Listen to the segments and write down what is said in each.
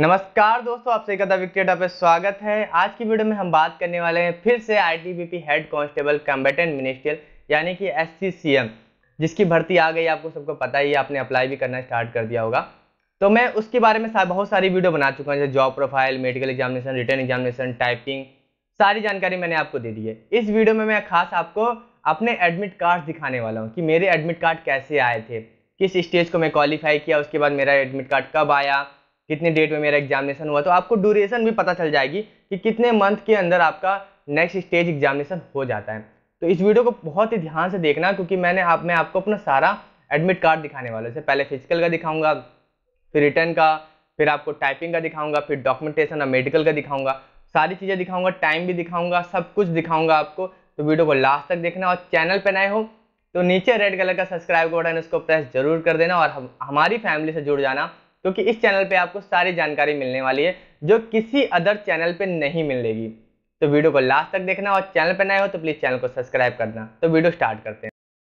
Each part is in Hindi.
नमस्कार दोस्तों आप सभी का द विक्टेटा स्वागत है आज की वीडियो में हम बात करने वाले हैं फिर से ITBP head constable combatant ministerial यानी कि एससीसीएम जिसकी भर्ती आ गई आपको सबको पता ही आपने अप्लाई भी करना स्टार्ट कर दिया होगा तो मैं उसके बारे में सा, बहुत सारी वीडियो बना चुका हूँ जैसे job profile medical examination written examination typing सारी जानकारी मैंने आपको दे दी है इस वीडियो में मैं खास आपको अपने एडमिट कार्ड दिखाने वाला हूँ कि मेरे एडमिट कार्ड कैसे आए थे किस स्टेज को मैं क्वालिफाई किया उसके बाद मेरा एडमिट कार्ड कब आया कितने डेट में मेरा एग्जामिनेशन हुआ तो आपको ड्यूरेशन भी पता चल जाएगी कि कितने मंथ के अंदर आपका नेक्स्ट स्टेज एग्जामिनेशन हो जाता है तो इस वीडियो को बहुत ही ध्यान से देखना क्योंकि मैंने आप मैं आपको अपना सारा एडमिट कार्ड दिखाने वाला हूँ पहले फिजिकल का दिखाऊंगा फिर रिटर्न का फिर आपको टाइपिंग का दिखाऊंगा फिर डॉक्यूमेंटेशन और मेडिकल का दिखाऊंगा सारी चीज़ें दिखाऊंगा टाइम भी दिखाऊंगा सब कुछ दिखाऊंगा आपको तो वीडियो को लास्ट तक देखना और चैनल पर नए हो तो नीचे रेड कलर का सब्सक्राइब बटन उसको प्रेस जरूर कर देना और हम हमारी फैमिली से जुड़ जाना क्योंकि इस चैनल पे आपको सारी जानकारी मिलने वाली है जो किसी अदर चैनल पे नहीं मिलेगी तो वीडियो को लास्ट तक देखना और चैनल पे नए हो तो प्लीज चैनल को सब्सक्राइब करना तो वीडियो स्टार्ट करते हैं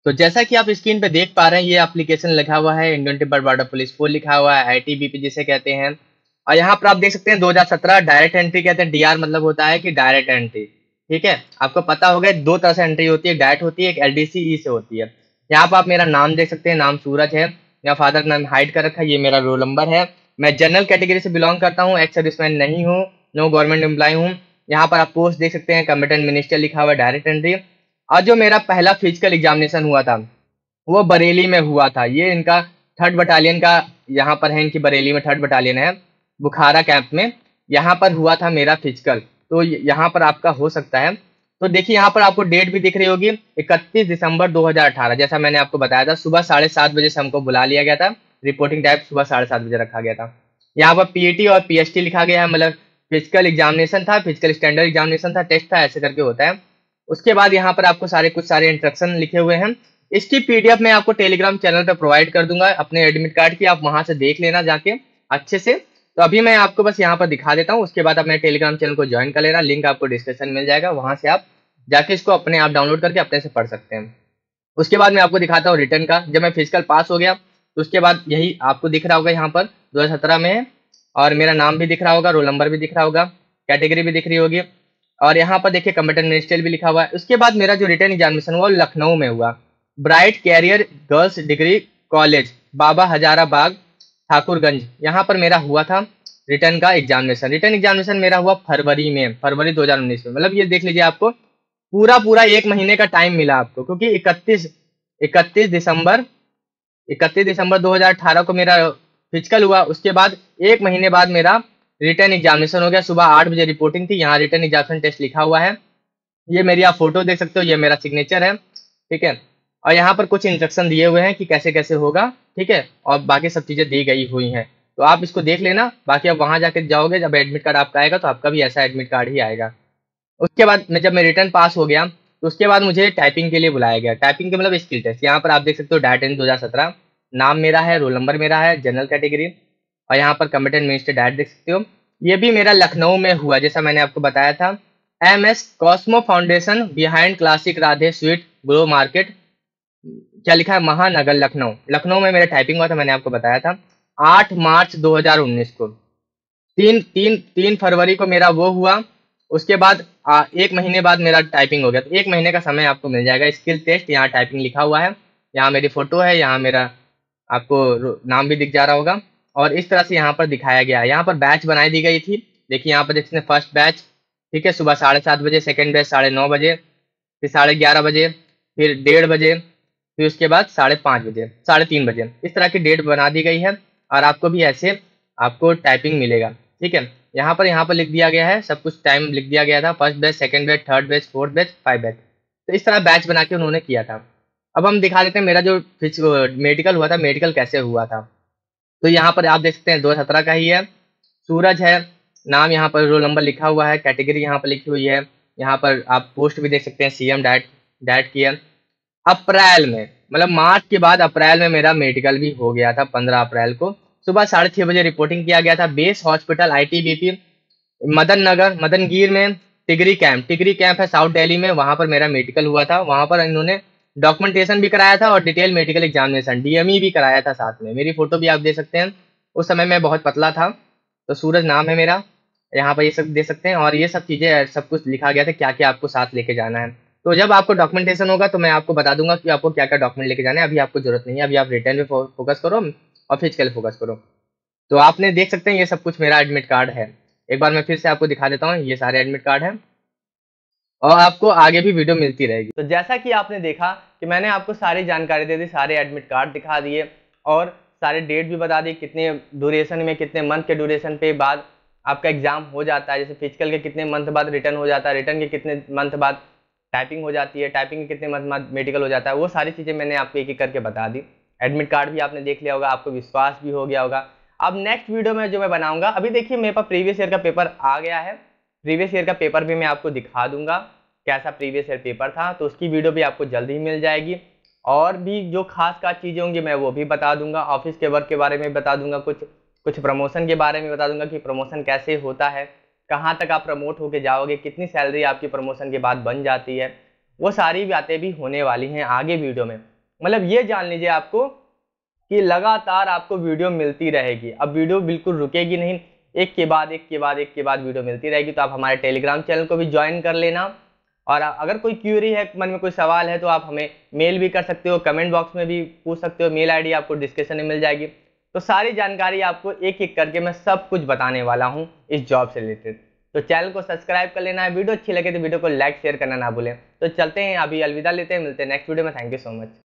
तो जैसा कि आप स्क्रीन पे देख पा रहे हैं ये एप्लीकेशन लिखा हुआ है Indian Tibetan Border Police Force लिखा हुआ है आई जिसे कहते हैं और यहाँ पर आप देख सकते हैं दो डायरेक्ट एंट्री कहते हैं डी मतलब होता है कि डायरेक्ट एंट्री ठीक है आपको पता होगा दो तरह से एंट्री होती है डायरेक्ट होती है एक एल e से होती है यहाँ पर आप मेरा नाम देख सकते हैं नाम सूरज है या फादर नाम हाइड कर रखा है ये मेरा रोल नंबर है मैं जनरल कैटेगरी से बिलोंग करता हूँ एक्स सर्विसमैन नहीं हूँ नो गवर्नमेंट एम्प्लॉय हूँ यहाँ पर आप पोस्ट देख सकते हैं कम्पिटेंट मिनिस्टर लिखा हुआ डायरेक्ट एंट्री और जो मेरा पहला फिजिकल एग्जामिनेशन हुआ था वो बरेली में हुआ था ये इनका थर्ड बटालियन का यहाँ पर है इनकी बरेली में थर्ड बटालियन है बुखारा कैंप में यहाँ पर हुआ था मेरा फिजिकल तो यहाँ पर आपका हो सकता है तो देखिए यहाँ पर आपको डेट भी दिख रही होगी 31 दिसंबर 2018 जैसा मैंने आपको बताया था सुबह साढ़े सात बजे से हमको बुला लिया गया था रिपोर्टिंग टाइप सुबह साढ़े सात बजे रखा गया था यहाँ पर पीएटी e और पीएचटी लिखा गया है मतलब फिजिकल एग्जामिनेशन था फिजिकल स्टैंडर्ड एग्जामिनेशन था टेस्ट था ऐसे करके होता है उसके बाद यहाँ पर आपको सारे कुछ सारे इंस्ट्रक्शन लिखे हुए हैं इसकी पीडीएफ मैं आपको टेलीग्राम चैनल पर प्रोवाइड कर दूंगा अपने एडमिट कार्ड की आप वहाँ से देख लेना जाके अच्छे से तो अभी मैं आपको बस यहाँ पर दिखा देता हूँ उसके बाद अपने टेलीग्राम चैनल को ज्वाइन कर लेना लिंक आपको डिस्क्रिप्शन मिल जाएगा वहाँ से आप जाके इसको अपने आप डाउनलोड करके अपने से पढ़ सकते हैं उसके बाद मैं आपको दिखाता हूँ रिटर्न का जब मैं फिजिकल पास हो गया तो उसके बाद यही आपको दिख रहा होगा यहाँ पर दो में और मेरा नाम भी दिख रहा होगा रोल नंबर भी दिख रहा होगा कैटेगरी भी दिख रही होगी और यहाँ पर देखिए कंप्यूटर मिनिस्ट्रियल भी लिखा हुआ है उसके बाद मेरा जो रिटर्न एग्जामिनेशन हुआ लखनऊ में हुआ Bright Career Girls Degree College Baba Hazara Bagh Thakurganj यहाँ पर मेरा हुआ था रिटर्न का एग्जामिनेशन रिटर्न एग्जामिनेशन मेरा हुआ फरवरी में फरवरी 2019 में मतलब ये देख लीजिए आपको पूरा पूरा एक महीने का टाइम मिला आपको क्योंकि इकतीस इकतीस दिसंबर 31 दिसंबर 2018 को मेरा फिजिकल हुआ उसके बाद एक महीने बाद मेरा रिटर्न एग्जामिनेशन हो गया सुबह आठ बजे रिपोर्टिंग थी यहाँ रिटर्न एग्जामिनेशन टेस्ट लिखा हुआ है ये मेरी आप फोटो देख सकते हो ये मेरा सिग्नेचर है ठीक है और यहाँ पर कुछ इंस्ट्रक्शन दिए हुए हैं कि कैसे कैसे होगा ठीक है और बाकी सब चीज़ें दी गई हुई हैं तो आप इसको देख लेना बाकी आप वहाँ जाके जाओगे जब एडमिट कार्ड आपका आएगा तो आपका भी ऐसा एडमिट कार्ड ही आएगा उसके बाद जब मैं रिटर्न पास हो गया तो उसके बाद मुझे टाइपिंग के लिए बुलाया गया टाइपिंग के मतलब स्किल टेस्ट यहाँ पर आप देख सकते हो डाटा एंड दो नाम मेरा है रोल नंबर मेरा है जनरल कैटेगरी और यहाँ पर कंप्यूटर मिनिस्टर डायट देख सकते हो ये भी मेरा लखनऊ में हुआ जैसा मैंने आपको बताया था M S Cosmo Foundation behind Classic Radhe Sweet grow market क्या लिखा है महानगर लखनऊ लखनऊ में मेरा टाइपिंग हुआ था मैंने आपको बताया था आठ मार्च 2019 को तीन तीन तीन फरवरी को मेरा वो हुआ उसके बाद आ, एक महीने बाद मेरा टाइपिंग हो गया तो एक महीने का समय आपको मिल जाएगा स्किल टेस्ट यहाँ टाइपिंग लिखा हुआ है यहाँ मेरी फ़ोटो है यहाँ मेरा आपको नाम भी दिख जा रहा होगा और इस तरह से यहाँ पर दिखाया गया है यहाँ पर बैच बनाई दी गई थी देखिए यहाँ पर देखते फर्स्ट बैच ठीक है सुबह साढ़े सात बजे सेकेंड बैच साढ़े नौ बजे फिर साढ़े ग्यारह बजे फिर डेढ़ बजे फिर उसके बाद साढ़े पाँच बजे साढ़े तीन बजे इस तरह की डेट बना दी गई है और आपको भी ऐसे आपको टाइपिंग मिलेगा ठीक है यहाँ पर यहाँ पर लिख दिया गया है सब कुछ टाइम लिख दिया गया था first batch second batch third batch fourth batch five batch तो इस तरह बैच बना के उन्होंने किया था अब हम दिखा देते हैं मेरा जो मेडिकल हुआ था मेडिकल कैसे हुआ था तो यहाँ पर आप देख सकते हैं दो सत्रह का ही है सूरज है नाम यहाँ पर रोल नंबर लिखा हुआ है कैटेगरी यहाँ पर लिखी हुई है यहाँ पर आप पोस्ट भी देख सकते हैं सी एम डाइट की है अप्रैल में मतलब मार्च के बाद अप्रैल में मेरा मेडिकल भी हो गया था पंद्रह अप्रैल को सुबह साढ़े छः बजे रिपोर्टिंग किया गया था base hospital ITBP Madan Nagar Madangir में टिगरी कैंप टिगरी कैंप है साउथ दिल्ली में वहाँ पर मेरा मेडिकल हुआ था वहाँ पर इन्होंने डॉक्यूमेंटेशन भी कराया था और डिटेल मेडिकल एग्जामिनेशन डीएमई भी कराया था साथ में मेरी फोटो भी आप दे सकते हैं उस समय मैं बहुत पतला था तो सूरज नाम है मेरा यहाँ पर ये सब दे सकते हैं और ये सब चीज़ें सब कुछ लिखा गया था क्या क्या आपको साथ लेके जाना है तो जब आपको डॉक्यूमेंटेशन होगा तो मैं आपको बता दूंगा कि आपको क्या क्या डॉक्यूमेंट लेके जाना है अभी आपको जरूरत नहीं है अभी आप रिटर्न पर फोकस करो और फिजिकल फोकस करो तो आपने देख सकते हैं ये सब कुछ मेरा एडमिट कार्ड है एक बार मैं फिर से आपको दिखा देता हूँ ये सारे एडमिट कार्ड हैं और आपको आगे भी वीडियो मिलती रहेगी तो जैसा कि आपने देखा कि मैंने आपको सारी जानकारी दे दी सारे एडमिट कार्ड दिखा दिए और सारे डेट भी बता दिए कितने ड्यूरेशन में कितने मंथ के ड्यूरेशन पे बाद आपका एग्ज़ाम हो जाता है जैसे फिजिकल के कितने मंथ बाद रिटर्न हो जाता है रिटर्न के कितने मंथ बाद टाइपिंग हो जाती है टाइपिंग के कितने मंथ बाद मेडिकल हो जाता है वो सारी चीज़ें मैंने आपको एक एक करके बता दी एडमिट कार्ड भी आपने देख लिया होगा आपको विश्वास भी हो गया होगा अब नेक्स्ट वीडियो में जो मैं बनाऊंगा अभी देखिए मेरे पास प्रीवियस ईयर का पेपर आ गया है प्रीवियस ईयर का पेपर भी मैं आपको दिखा दूंगा कैसा प्रीवियस ईयर पेपर था तो उसकी वीडियो भी आपको जल्दी ही मिल जाएगी और भी जो खास खास चीज़ें होंगी मैं वो भी बता दूंगा ऑफिस के वर्क के बारे में बता दूंगा कुछ कुछ प्रमोशन के बारे में बता दूंगा कि प्रमोशन कैसे होता है कहाँ तक आप प्रमोट होके जाओगे कितनी सैलरी आपकी प्रमोशन के बाद बन जाती है वो सारी बातें भी होने वाली हैं आगे वीडियो में मतलब ये जान लीजिए आपको कि लगातार आपको वीडियो मिलती रहेगी अब वीडियो बिल्कुल रुकेगी नहीं एक के बाद एक के बाद एक के बाद वीडियो मिलती रहेगी तो आप हमारे टेलीग्राम चैनल को भी ज्वाइन कर लेना और अगर कोई क्यूरी है मन में कोई सवाल है तो आप हमें मेल भी कर सकते हो कमेंट बॉक्स में भी पूछ सकते हो मेल आईडी आपको डिस्क्रिप्शन में मिल जाएगी तो सारी जानकारी आपको एक एक करके मैं सब कुछ बताने वाला हूँ इस जॉब से रिलेटेड तो चैनल को सब्सक्राइब कर लेना है वीडियो अच्छी लगे तो वीडियो को लाइक शेयर करना ना भूलें तो चलते हैं अभी अलविदा लेते हैं मिलते हैं नेक्स्ट वीडियो में थैंक यू सो मच